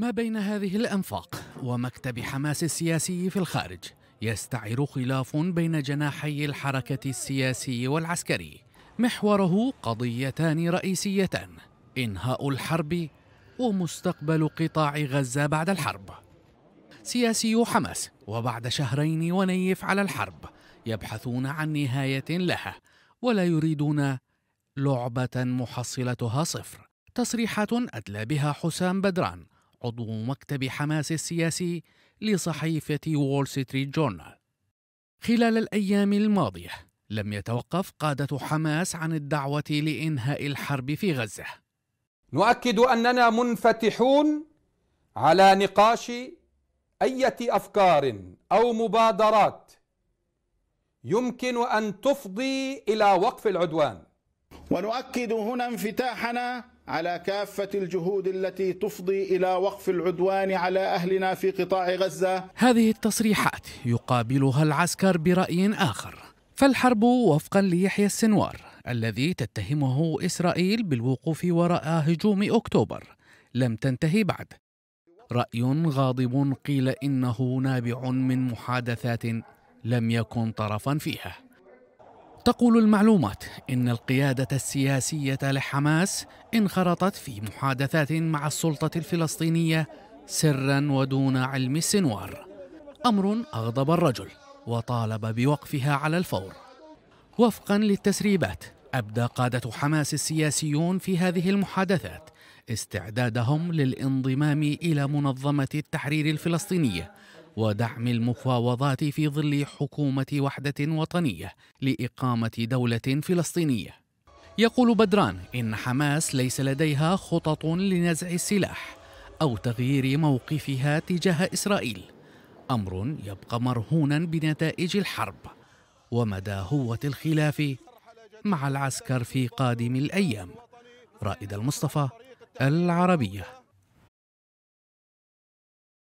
ما بين هذه الأنفاق ومكتب حماس السياسي في الخارج يستعر خلاف بين جناحي الحركة السياسي والعسكري محوره قضيتان رئيسيتان إنهاء الحرب ومستقبل قطاع غزة بعد الحرب سياسي حماس وبعد شهرين ونيف على الحرب يبحثون عن نهاية لها ولا يريدون لعبة محصلتها صفر تصريحات أدلى بها حسام بدران عضو مكتب حماس السياسي لصحيفة وول ستريت جورنال خلال الأيام الماضية لم يتوقف قادة حماس عن الدعوة لإنهاء الحرب في غزة نؤكد أننا منفتحون على نقاش أية أفكار أو مبادرات يمكن أن تفضي إلى وقف العدوان ونؤكد هنا انفتاحنا على كافة الجهود التي تفضي إلى وقف العدوان على أهلنا في قطاع غزة هذه التصريحات يقابلها العسكر برأي آخر فالحرب وفقا ليحيى السنوار الذي تتهمه إسرائيل بالوقوف وراء هجوم أكتوبر لم تنتهي بعد رأي غاضب قيل إنه نابع من محادثات لم يكن طرفا فيها تقول المعلومات إن القيادة السياسية لحماس انخرطت في محادثات مع السلطة الفلسطينية سرا ودون علم السنوار أمر أغضب الرجل وطالب بوقفها على الفور وفقا للتسريبات أبدى قادة حماس السياسيون في هذه المحادثات استعدادهم للانضمام إلى منظمة التحرير الفلسطينية ودعم المفاوضات في ظل حكومة وحدة وطنية لإقامة دولة فلسطينية. يقول بدران إن حماس ليس لديها خطط لنزع السلاح أو تغيير موقفها تجاه إسرائيل، أمر يبقى مرهونا بنتائج الحرب ومدى هوة الخلاف مع العسكر في قادم الأيام. رائد المصطفى العربيه